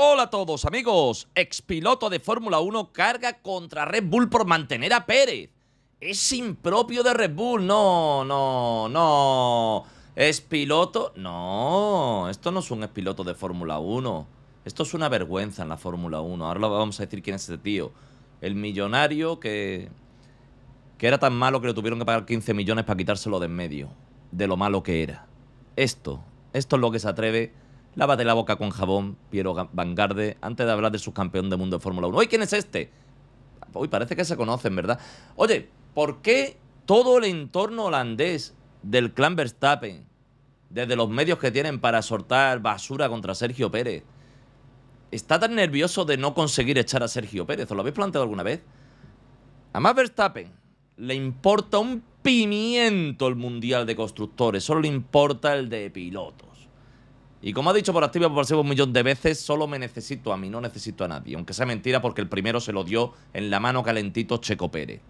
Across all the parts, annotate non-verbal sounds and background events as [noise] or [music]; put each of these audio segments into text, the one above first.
Hola a todos amigos, expiloto de Fórmula 1 carga contra Red Bull por mantener a Pérez. Es impropio de Red Bull, no, no, no. ¿Es piloto? No, esto no es un expiloto de Fórmula 1. Esto es una vergüenza en la Fórmula 1. Ahora vamos a decir quién es ese tío. El millonario que, que era tan malo que le tuvieron que pagar 15 millones para quitárselo de en medio. De lo malo que era. Esto, esto es lo que se atreve Lávate la boca con jabón, Piero Vangarde, antes de hablar de su campeón de mundo de Fórmula 1. Hoy, ¿quién es este? Uy, parece que se conocen, ¿verdad? Oye, ¿por qué todo el entorno holandés del clan Verstappen, desde los medios que tienen para soltar basura contra Sergio Pérez, está tan nervioso de no conseguir echar a Sergio Pérez? ¿Os lo habéis planteado alguna vez? Además, Verstappen le importa un pimiento el Mundial de Constructores, solo le importa el de piloto. Y como ha dicho por activa por pasivo un millón de veces, solo me necesito a mí, no necesito a nadie. Aunque sea mentira porque el primero se lo dio en la mano calentito Checo Pérez.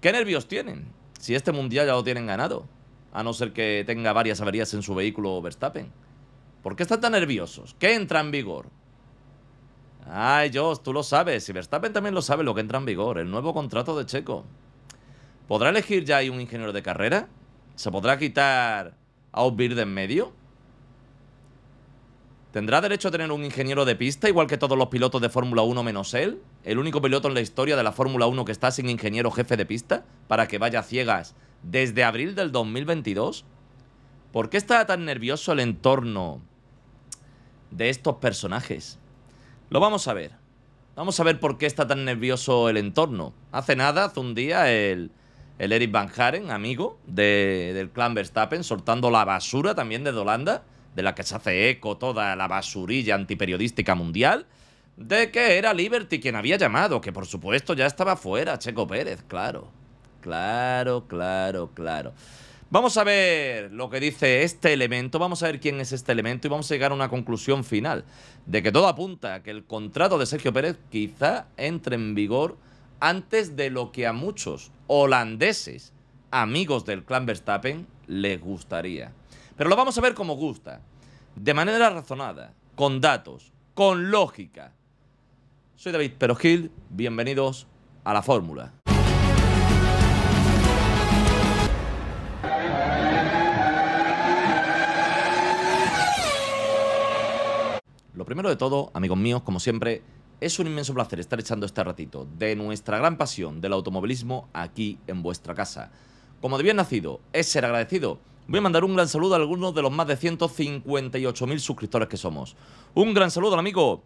¿Qué nervios tienen? Si este mundial ya lo tienen ganado. A no ser que tenga varias averías en su vehículo Verstappen. ¿Por qué están tan nerviosos? ¿Qué entra en vigor? Ay, Jos, tú lo sabes. Y Verstappen también lo sabe lo que entra en vigor. El nuevo contrato de Checo. ¿Podrá elegir ya ahí un ingeniero de carrera? ¿Se podrá quitar a Osbir de en medio? ¿Tendrá derecho a tener un ingeniero de pista igual que todos los pilotos de Fórmula 1 menos él? ¿El único piloto en la historia de la Fórmula 1 que está sin ingeniero jefe de pista para que vaya ciegas desde abril del 2022? ¿Por qué está tan nervioso el entorno de estos personajes? Lo vamos a ver. Vamos a ver por qué está tan nervioso el entorno. Hace nada, hace un día, el, el Eric Van Haren, amigo del clan Verstappen, soltando la basura también de Dolanda, de la que se hace eco toda la basurilla antiperiodística mundial, de que era Liberty quien había llamado, que por supuesto ya estaba fuera Checo Pérez, claro. Claro, claro, claro. Vamos a ver lo que dice este elemento, vamos a ver quién es este elemento y vamos a llegar a una conclusión final de que todo apunta a que el contrato de Sergio Pérez quizá entre en vigor antes de lo que a muchos holandeses, amigos del clan Verstappen, les gustaría. Pero lo vamos a ver como gusta de manera razonada, con datos, con lógica. Soy David Perojil, bienvenidos a la fórmula. Lo primero de todo, amigos míos, como siempre, es un inmenso placer estar echando este ratito de nuestra gran pasión del automovilismo aquí en vuestra casa. Como de bien nacido, es ser agradecido Voy a mandar un gran saludo a algunos de los más de 158.000 suscriptores que somos. Un gran saludo al amigo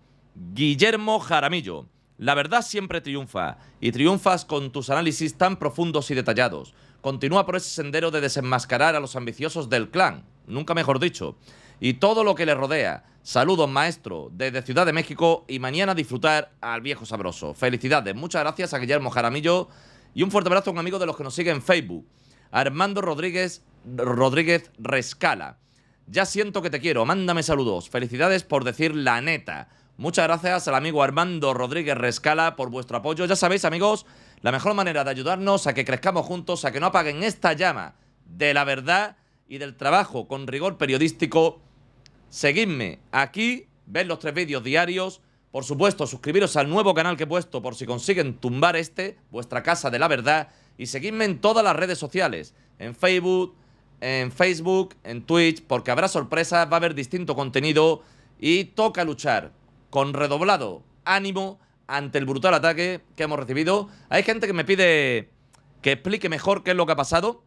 Guillermo Jaramillo. La verdad siempre triunfa, y triunfas con tus análisis tan profundos y detallados. Continúa por ese sendero de desenmascarar a los ambiciosos del clan, nunca mejor dicho, y todo lo que le rodea. Saludos, maestro, desde Ciudad de México, y mañana disfrutar al viejo sabroso. Felicidades, muchas gracias a Guillermo Jaramillo, y un fuerte abrazo a un amigo de los que nos siguen en Facebook. Armando Rodríguez, Rodríguez Rescala. Ya siento que te quiero, mándame saludos. Felicidades por decir la neta. Muchas gracias al amigo Armando Rodríguez Rescala por vuestro apoyo. Ya sabéis, amigos, la mejor manera de ayudarnos a que crezcamos juntos, a que no apaguen esta llama de la verdad y del trabajo con rigor periodístico. Seguidme aquí, ...ven los tres vídeos diarios. Por supuesto, suscribiros al nuevo canal que he puesto por si consiguen tumbar este, vuestra casa de la verdad. Y seguidme en todas las redes sociales, en Facebook, en Facebook, en Twitch, porque habrá sorpresas, va a haber distinto contenido y toca luchar con redoblado ánimo ante el brutal ataque que hemos recibido. Hay gente que me pide que explique mejor qué es lo que ha pasado.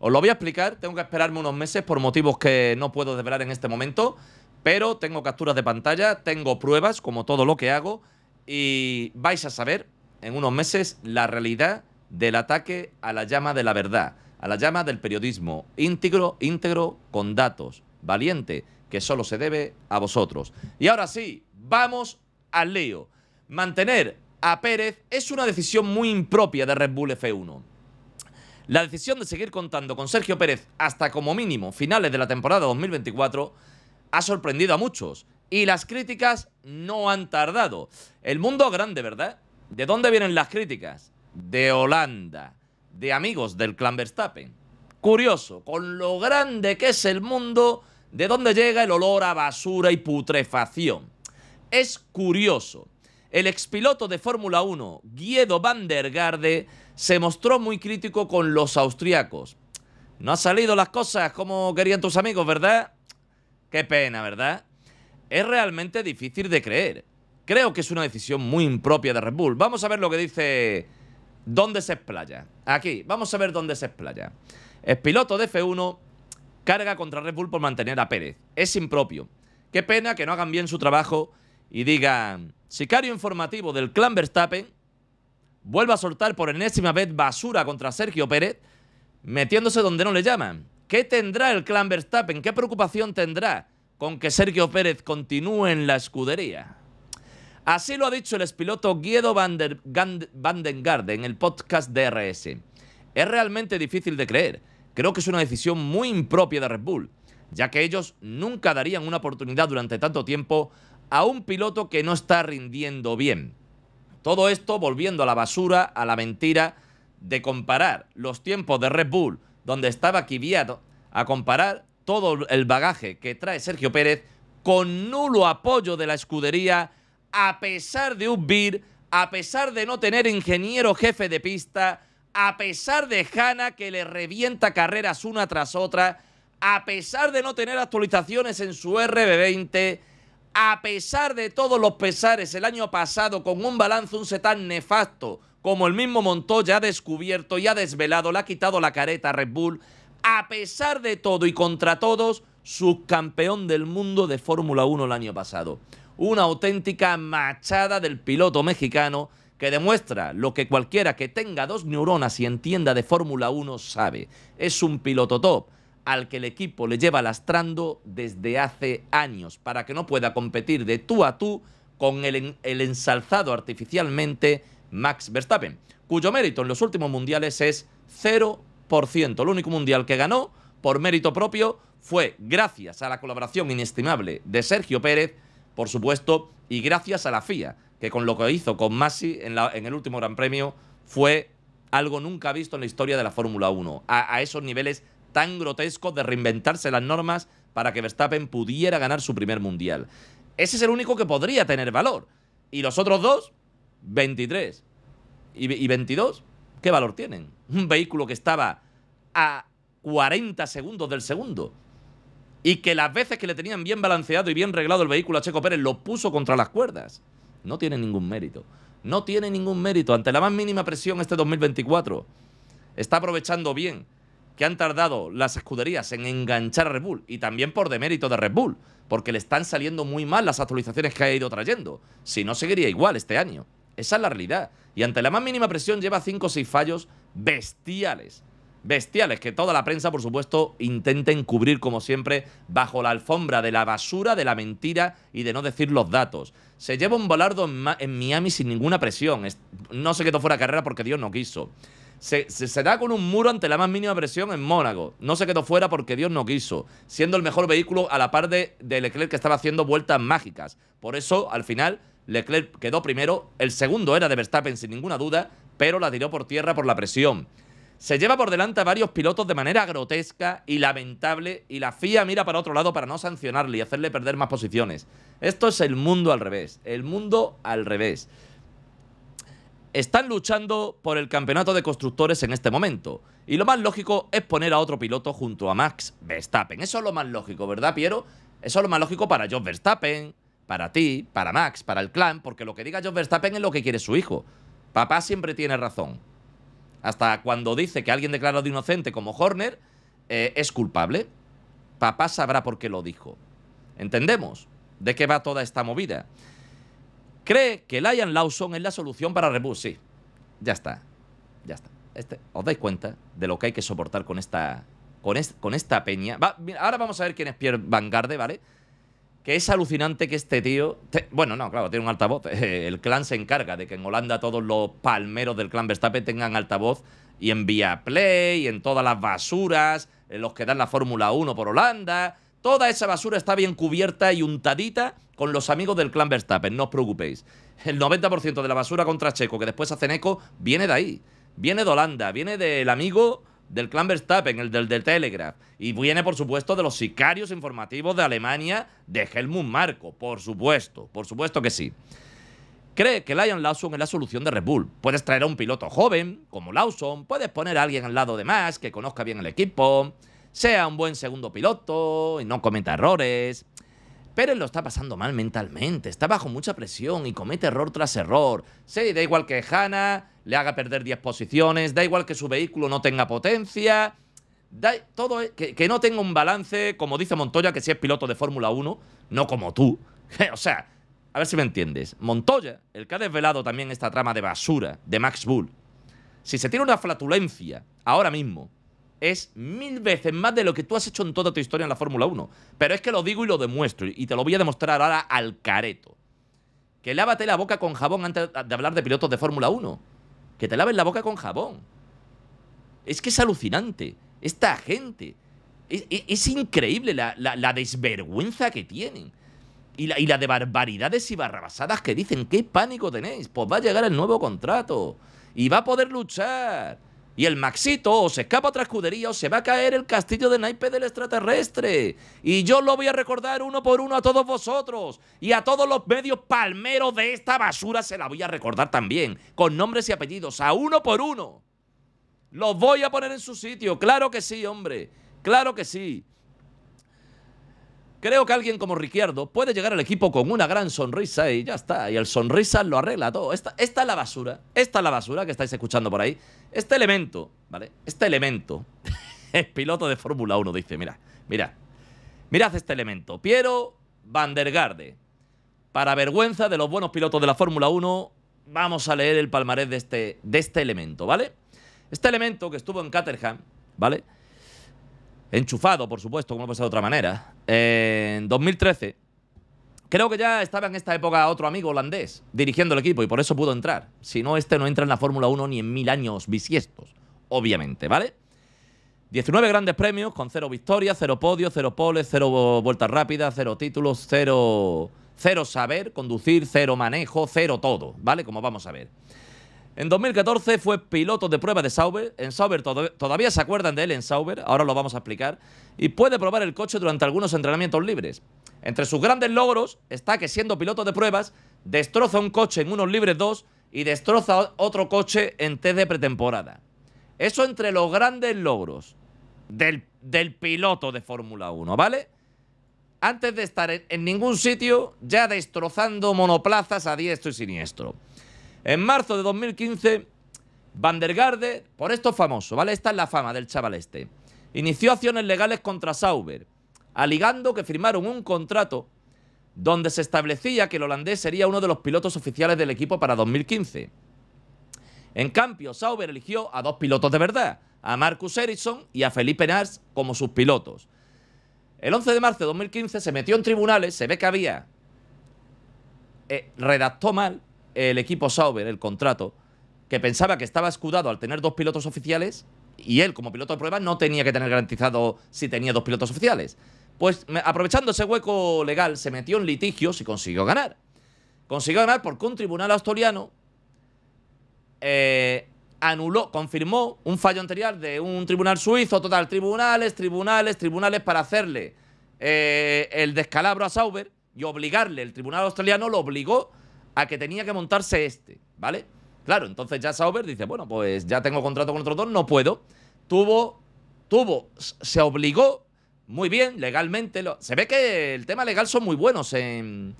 Os lo voy a explicar, tengo que esperarme unos meses por motivos que no puedo desvelar en este momento, pero tengo capturas de pantalla, tengo pruebas, como todo lo que hago, y vais a saber en unos meses la realidad del ataque a la llama de la verdad, a la llama del periodismo íntegro, íntegro con datos, valiente, que solo se debe a vosotros. Y ahora sí, vamos al lío. Mantener a Pérez es una decisión muy impropia de Red Bull F1. La decisión de seguir contando con Sergio Pérez hasta como mínimo finales de la temporada 2024 ha sorprendido a muchos y las críticas no han tardado. El mundo grande, ¿verdad? ¿De dónde vienen las críticas? de Holanda, de amigos del clan Verstappen. Curioso, con lo grande que es el mundo, de dónde llega el olor a basura y putrefacción. Es curioso. El expiloto de Fórmula 1, Guido van der Garde, se mostró muy crítico con los austriacos. No han salido las cosas como querían tus amigos, ¿verdad? Qué pena, ¿verdad? Es realmente difícil de creer. Creo que es una decisión muy impropia de Red Bull. Vamos a ver lo que dice ¿Dónde se explaya? Aquí, vamos a ver dónde se explaya. El piloto de F1 carga contra Red Bull por mantener a Pérez. Es impropio. Qué pena que no hagan bien su trabajo y digan, sicario informativo del clan Verstappen vuelve a soltar por enésima vez basura contra Sergio Pérez, metiéndose donde no le llaman. ¿Qué tendrá el clan Verstappen? ¿Qué preocupación tendrá con que Sergio Pérez continúe en la escudería? Así lo ha dicho el expiloto Guido van der Vandengarde en el podcast DRS. Es realmente difícil de creer. Creo que es una decisión muy impropia de Red Bull, ya que ellos nunca darían una oportunidad durante tanto tiempo a un piloto que no está rindiendo bien. Todo esto volviendo a la basura, a la mentira de comparar los tiempos de Red Bull, donde estaba Kvyat, a comparar todo el bagaje que trae Sergio Pérez con nulo apoyo de la escudería a pesar de Ubir, a pesar de no tener ingeniero jefe de pista, a pesar de Hanna que le revienta carreras una tras otra, a pesar de no tener actualizaciones en su RB20, a pesar de todos los pesares el año pasado con un balance un tan nefasto como el mismo Montoya ha descubierto y ha desvelado, le ha quitado la careta a Red Bull, a pesar de todo y contra todos, subcampeón del mundo de Fórmula 1 el año pasado una auténtica machada del piloto mexicano que demuestra lo que cualquiera que tenga dos neuronas y entienda de Fórmula 1 sabe. Es un piloto top al que el equipo le lleva lastrando desde hace años para que no pueda competir de tú a tú con el, ensalzado artificialmente Max Verstappen, cuyo mérito en los últimos mundiales es 0%. El único mundial que ganó por mérito propio fue gracias a la colaboración inestimable de Sergio Pérez por supuesto, y gracias a la FIA, que con lo que hizo con Massi en, el último Gran Premio fue algo nunca visto en la historia de la Fórmula 1, a, esos niveles tan grotescos de reinventarse las normas para que Verstappen pudiera ganar su primer mundial. Ese es el único que podría tener valor. Y los otros dos, 23 y, y 22, ¿qué valor tienen? Un vehículo que estaba a 40 segundos del segundo y que las veces que le tenían bien balanceado y bien reglado el vehículo a Checo Pérez lo puso contra las cuerdas. No tiene ningún mérito. No tiene ningún mérito. Ante la más mínima presión este 2024, está aprovechando bien que han tardado las escuderías en enganchar a Red Bull y también por demérito de Red Bull, porque le están saliendo muy mal las actualizaciones que ha ido trayendo. Si no, seguiría igual este año. Esa es la realidad. Y ante la más mínima presión lleva 5 o 6 fallos bestiales bestiales que toda la prensa, por supuesto, intenten encubrir como siempre, bajo la alfombra de la basura, de la mentira y de no decir los datos. Se lleva un volardo en, Miami sin ninguna presión. no se quedó fuera carrera porque Dios no quiso. Se, da con un muro ante la más mínima presión en Mónaco. No se quedó fuera porque Dios no quiso, siendo el mejor vehículo a la par de Leclerc que estaba haciendo vueltas mágicas. Por eso, al final, Leclerc quedó primero, el segundo era de Verstappen sin ninguna duda, pero la tiró por tierra por la presión. Se lleva por delante a varios pilotos de manera grotesca y lamentable y la FIA mira para otro lado para no sancionarle y hacerle perder más posiciones. Esto es el mundo al revés, el mundo al revés. Están luchando por el campeonato de constructores en este momento y lo más lógico es poner a otro piloto junto a Max Verstappen. Eso es lo más lógico, ¿verdad, Piero? Eso es lo más lógico para George Verstappen, para ti, para Max, para el clan, porque lo que diga George Verstappen es lo que quiere su hijo. Papá siempre tiene razón. Hasta cuando dice que alguien declarado inocente como Horner eh, es culpable, papá sabrá por qué lo dijo. ¿Entendemos? ¿De qué va toda esta movida? Cree que Lion Lawson es la solución para Rebus. Sí, ya está. Ya está. Este, ¿Os dais cuenta de lo que hay que soportar con esta, con, esta peña? Va, ahora vamos a ver quién es Pierre Vanguard, ¿vale? que es alucinante que este tío. bueno, no, claro, tiene un altavoz. [laughs] El clan se encarga de que en Holanda todos los palmeros del clan Verstappen tengan altavoz y en play y en todas las basuras, en los que dan la Fórmula 1 por Holanda. Toda esa basura está bien cubierta y untadita con los amigos del clan Verstappen, no os preocupéis. El 90% de la basura contra Checo, que después hacen eco, viene de ahí. Viene de Holanda, viene del amigo del clan Verstappen, el del, del Telegraph. Y viene, por supuesto, de los sicarios informativos de Alemania de Helmut Marco. Por supuesto, por supuesto que sí. Cree que Lion Lawson es la solución de Red Bull. Puedes traer a un piloto joven, como Lawson, puedes poner a alguien al lado de más que conozca bien el equipo, sea un buen segundo piloto y no cometa errores. Pero él lo está pasando mal mentalmente, está bajo mucha presión y comete error tras error. Sí, da igual que Hannah le haga perder 10 posiciones, da igual que su vehículo no tenga potencia, da, todo e-, que, que no tenga un balance, como dice Montoya, que si es piloto de Fórmula 1, no como tú. [laughs] o sea, a ver si me entiendes. Montoya, el que ha desvelado también esta trama de basura de Max Bull, si se tiene una flatulencia ahora mismo, es mil veces más de lo que tú has hecho en toda tu historia en la Fórmula 1. Pero es que lo digo y lo demuestro, y te lo voy a demostrar ahora al careto. Que lávate la boca con jabón antes de hablar de pilotos de Fórmula 1 que te laves la boca con jabón. Es que es alucinante. Esta gente. Es, e, increíble la, desvergüenza que tienen. Y la, y la de barbaridades y barrabasadas que dicen. ¿Qué pánico tenéis? Pues va a llegar el nuevo contrato. Y va a poder luchar y el Maxito o se escapa tras otra escudería o se va a caer el castillo de naipe del extraterrestre. Y yo lo voy a recordar uno por uno a todos vosotros. Y a todos los medios palmeros de esta basura se la voy a recordar también. Con nombres y apellidos. A uno por uno. Los voy a poner en su sitio. Claro que sí, hombre. Claro que sí. Creo que alguien como Ricciardo puede llegar al equipo con una gran sonrisa y ya está. Y el sonrisa lo arregla todo. Esta, es la basura. Esta es la basura que estáis escuchando por ahí. Este elemento, ¿vale? Este elemento. es [laughs] piloto de Fórmula 1, dice. Mira, mira. Mirad este elemento. Piero Van der Garde. Para vergüenza de los buenos pilotos de la Fórmula 1, vamos a leer el palmarés de este, de este elemento, ¿vale? Este elemento que estuvo en Caterham, ¿vale? enchufado, por supuesto, como no ser de otra manera, en 2013, creo que ya estaba en esta época otro amigo holandés dirigiendo el equipo y por eso pudo entrar. Si no, este no entra en la Fórmula 1 ni en mil años bisiestos, obviamente, ¿vale? 19 grandes premios con cero victorias, cero podios, cero poles, cero vueltas rápidas, cero títulos, 0 cero saber conducir, cero manejo, cero todo, ¿vale? Como vamos a ver. En 2014 fue piloto de prueba de Sauber. En Sauber todavía se acuerdan de él en Sauber, ahora lo vamos a explicar. Y puede probar el coche durante algunos entrenamientos libres. Entre sus grandes logros está que siendo piloto de pruebas, destroza un coche en unos libres 2 y destroza otro coche en test de pretemporada. Eso entre los grandes logros del, piloto de Fórmula 1, ¿vale? Antes de estar en ningún sitio, ya destrozando monoplazas a diestro y siniestro. En marzo de 2015, Van der Garde, por esto famoso, ¿vale? Esta es la fama del chaval este. Inició acciones legales contra Sauber, alegando que firmaron un contrato donde se establecía que el holandés sería uno de los pilotos oficiales del equipo para 2015. En cambio, Sauber eligió a dos pilotos de verdad, a Marcus Ericsson y a Felipe Nars como sus pilotos. El 11 de marzo de 2015 se metió en tribunales, se ve que había... Eh, redactó mal el equipo Sauber el contrato, que pensaba que estaba escudado al tener dos pilotos oficiales y él como piloto de prueba no tenía que tener garantizado si tenía dos pilotos oficiales. Pues aprovechando ese hueco legal se metió en litigios y consiguió ganar. Consiguió ganar porque un tribunal australiano eh, anuló, confirmó un fallo anterior de un tribunal suizo, total, tribunales, tribunales, tribunales para hacerle eh, el descalabro a Sauber y obligarle, el tribunal australiano lo obligó a que tenía que montarse este, ¿vale? Claro, entonces ya Sauber dice, bueno, pues ya tengo contrato con otro dos, no puedo. Tuvo, tuvo, se obligó, muy bien, legalmente. Lo, se ve que el tema legal son muy buenos en,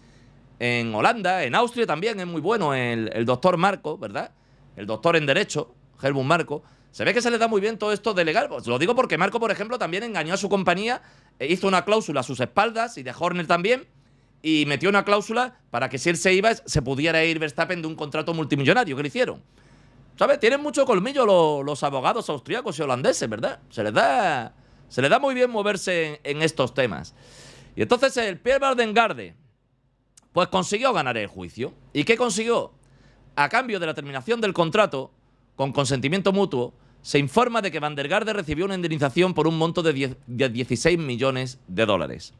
en Holanda, en Austria también es muy bueno el, el doctor Marco, ¿verdad? El doctor en Derecho, Helmut Marco. Se ve que se le da muy bien todo esto de legal. Pues lo digo porque Marco, por ejemplo, también engañó a su compañía, e hizo una cláusula a sus espaldas y de Horner también, y metió una cláusula para que si él se iba se pudiera ir Verstappen de un contrato multimillonario que le hicieron. ¿Sabes? Tienen mucho colmillo los, abogados austriacos y holandeses, ¿verdad? Se les da, se da muy bien moverse en, estos temas. Y entonces el Pierre Bardengarde, pues consiguió ganar el juicio. ¿Y qué consiguió? A cambio de la terminación del contrato, con consentimiento mutuo, se informa de que Vandergarde recibió una indemnización por un monto de, de 16 millones de dólares.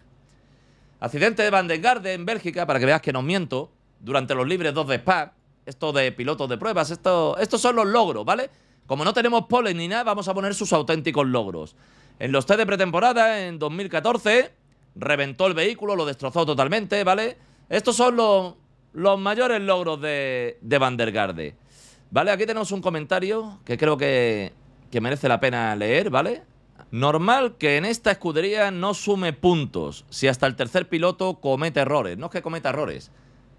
Accidente de Vandergarde en Bélgica, para que veas que no miento, durante los libres 2 de Spa, esto de pilotos de pruebas, esto, estos son los logros, ¿vale? Como no tenemos polen ni nada, vamos a poner sus auténticos logros. En los test de pretemporada, en 2014, reventó el vehículo, lo destrozó totalmente, ¿vale? Estos son los, los mayores logros de, de Vandergarde. ¿Vale? Aquí tenemos un comentario que creo que, que merece la pena leer, ¿vale? Normal que en esta escudería no sume puntos si hasta el tercer piloto comete errores. No es que cometa errores,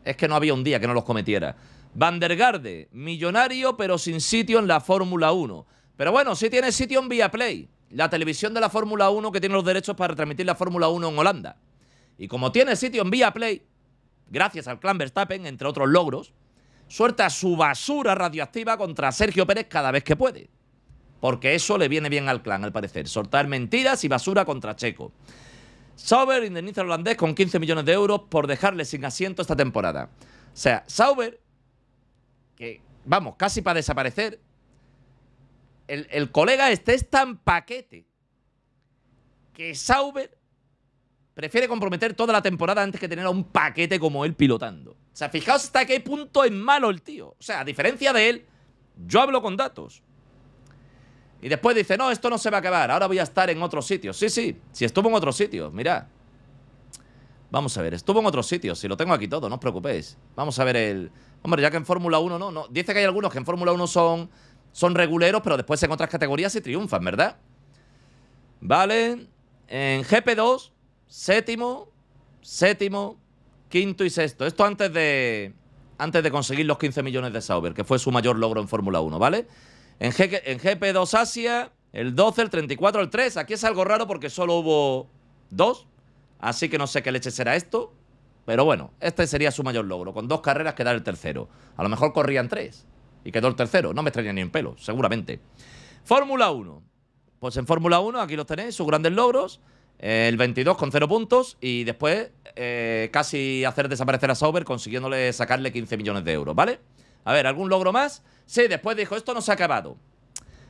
es que no había un día que no los cometiera. Van der Garde, millonario pero sin sitio en la Fórmula 1. Pero bueno, sí tiene sitio en Viaplay, la televisión de la Fórmula 1 que tiene los derechos para transmitir la Fórmula 1 en Holanda. Y como tiene sitio en Viaplay, gracias al clan Verstappen, entre otros logros, suelta su basura radioactiva contra Sergio Pérez cada vez que puede porque eso le viene bien al clan, al parecer. Soltar mentiras y basura contra Checo. Sauber indemniza al holandés con 15 millones de euros por dejarle sin asiento esta temporada. O sea, Sauber, que vamos, casi para desaparecer, el, el colega este es tan paquete que Sauber prefiere comprometer toda la temporada antes que tener a un paquete como él pilotando. O sea, fijaos hasta qué punto es malo el tío. O sea, a diferencia de él, yo hablo con datos. Y después dice, no, esto no se va a acabar, ahora voy a estar en otro sitio. Sí, sí, si estuvo en otro sitio, mira Vamos a ver, estuvo en otro sitio, si lo tengo aquí todo, no os preocupéis. Vamos a ver el... Hombre, ya que en Fórmula 1 no, no. Dice que hay algunos que en Fórmula 1 son, son reguleros, pero después en otras categorías se triunfan, ¿verdad? Vale, en GP2, séptimo, séptimo, quinto y sexto. Esto antes de, antes de conseguir los 15 millones de Sauber, que fue su mayor logro en Fórmula 1, ¿vale? vale en, GP2 Asia, el 12, el 34, el 3. Aquí es algo raro porque solo hubo dos. Así que no sé qué leche será esto. Pero bueno, este sería su mayor logro. Con dos carreras quedar el tercero. A lo mejor corrían tres y quedó el tercero. No me extraña ni un pelo, seguramente. Fórmula 1. Pues en Fórmula 1 aquí los tenéis, sus grandes logros. el 22 con 0 puntos y después eh, casi hacer desaparecer a Sauber consiguiéndole sacarle 15 millones de euros, ¿vale? A ver, ¿algún logro más? Sí, después dijo, esto no se ha acabado.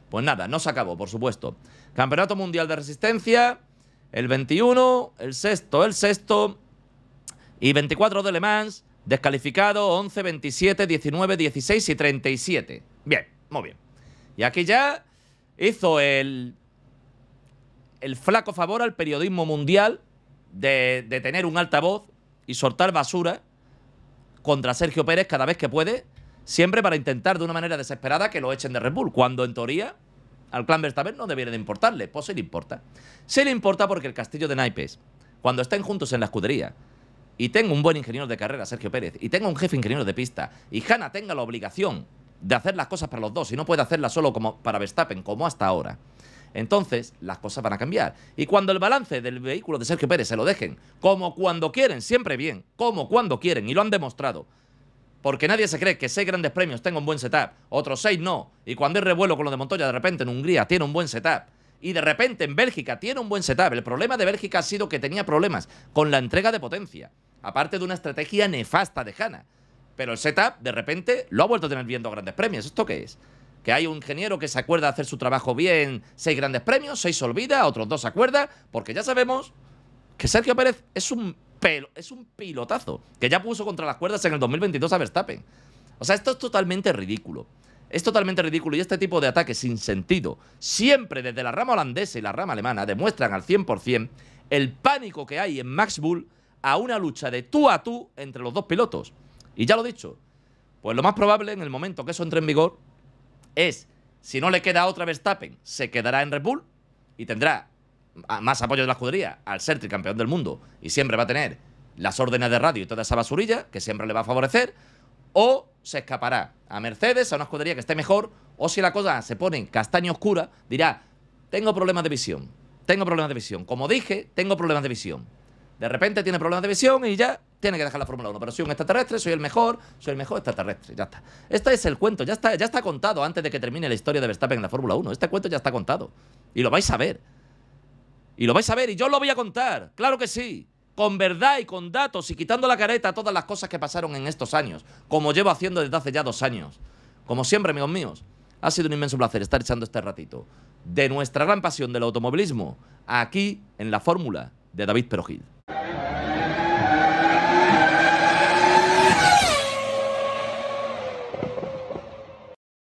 Pues nada, no se acabó, por supuesto. Campeonato Mundial de Resistencia, el 21, el sexto, el sexto, y 24 de Le Mans, descalificado 11, 27, 19, 16 y 37. Bien, muy bien. Y aquí ya hizo el, el flaco favor al periodismo mundial de, de tener un altavoz y soltar basura contra Sergio Pérez cada vez que puede siempre para intentar de una manera desesperada que lo echen de Red Bull, cuando en teoría al clan Verstappen no debería de importarle, pues se le importa. Se le importa porque el castillo de naipes, cuando estén juntos en la escudería, y tenga un buen ingeniero de carrera, Sergio Pérez, y tenga un jefe ingeniero de pista, y Hanna tenga la obligación de hacer las cosas para los dos y no puede hacerlas solo como para Verstappen, como hasta ahora. Entonces, las cosas van a cambiar. Y cuando el balance del vehículo de Sergio Pérez se lo dejen, como cuando quieren, siempre bien, como cuando quieren, y lo han demostrado, porque nadie se cree que seis grandes premios tenga un buen setup, otros seis no, y cuando hay revuelo con lo de Montoya, de repente en Hungría tiene un buen setup, y de repente en Bélgica tiene un buen setup. El problema de Bélgica ha sido que tenía problemas con la entrega de potencia, aparte de una estrategia nefasta de Hanna. Pero el setup, de repente, lo ha vuelto a tener viendo grandes premios. ¿Esto qué es? Que hay un ingeniero que se acuerda de hacer su trabajo bien, seis grandes premios, seis se olvida, otros dos se acuerda, porque ya sabemos que Sergio Pérez es un es un pilotazo que ya puso contra las cuerdas en el 2022 a Verstappen. O sea, esto es totalmente ridículo. Es totalmente ridículo y este tipo de ataques sin sentido, siempre desde la rama holandesa y la rama alemana, demuestran al 100% el pánico que hay en Max Bull a una lucha de tú a tú entre los dos pilotos. Y ya lo he dicho, pues lo más probable en el momento que eso entre en vigor es, si no le queda otra Verstappen, se quedará en Red Bull y tendrá más apoyo de la escudería al ser tricampeón del mundo y siempre va a tener las órdenes de radio y toda esa basurilla que siempre le va a favorecer, o se escapará a Mercedes, a una escudería que esté mejor, o si la cosa se pone en castaña oscura, dirá, tengo problemas de visión, tengo problemas de visión. Como dije, tengo problemas de visión. De repente tiene problemas de visión y ya tiene que dejar la Fórmula 1. Pero soy un extraterrestre, soy el mejor, soy el mejor extraterrestre. Ya está. Este es el cuento, ya está, ya está contado antes de que termine la historia de Verstappen en la Fórmula 1. Este cuento ya está contado. Y lo vais a ver. Y lo vais a ver y yo lo voy a contar, claro que sí, con verdad y con datos y quitando la careta a todas las cosas que pasaron en estos años, como llevo haciendo desde hace ya dos años. Como siempre, amigos míos, ha sido un inmenso placer estar echando este ratito de nuestra gran pasión del automovilismo aquí en la fórmula de David Perojil.